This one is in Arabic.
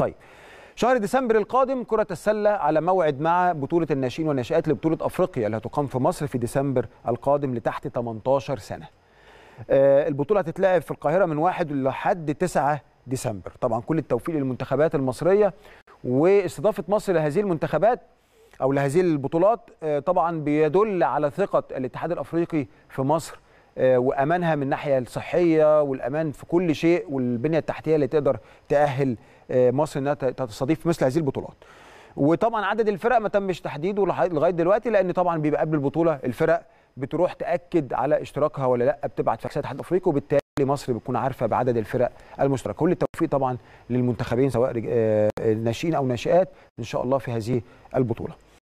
طيب شهر ديسمبر القادم كرة السلة على موعد مع بطولة الناشئين والناشئات لبطولة أفريقيا اللي هتقام في مصر في ديسمبر القادم لتحت 18 سنة. آه، البطولة هتتلعب في القاهرة من 1 لحد 9 ديسمبر، طبعا كل التوفيق للمنتخبات المصرية واستضافة مصر لهذه المنتخبات أو لهذه البطولات آه، طبعا بيدل على ثقة الاتحاد الأفريقي في مصر آه، وامانها من الناحيه الصحيه والامان في كل شيء والبنيه التحتيه اللي تقدر تاهل آه، مصر انها تستضيف مثل هذه البطولات. وطبعا عدد الفرق ما تمش تحديده لغايه دلوقتي لان طبعا بيبقى قبل البطوله الفرق بتروح تاكد على اشتراكها ولا لا بتبعت فاكسات اتحاد افريقيا وبالتالي مصر بتكون عارفه بعدد الفرق المشتركه كل التوفيق طبعا للمنتخبين سواء آه، ناشئين او ناشئات ان شاء الله في هذه البطوله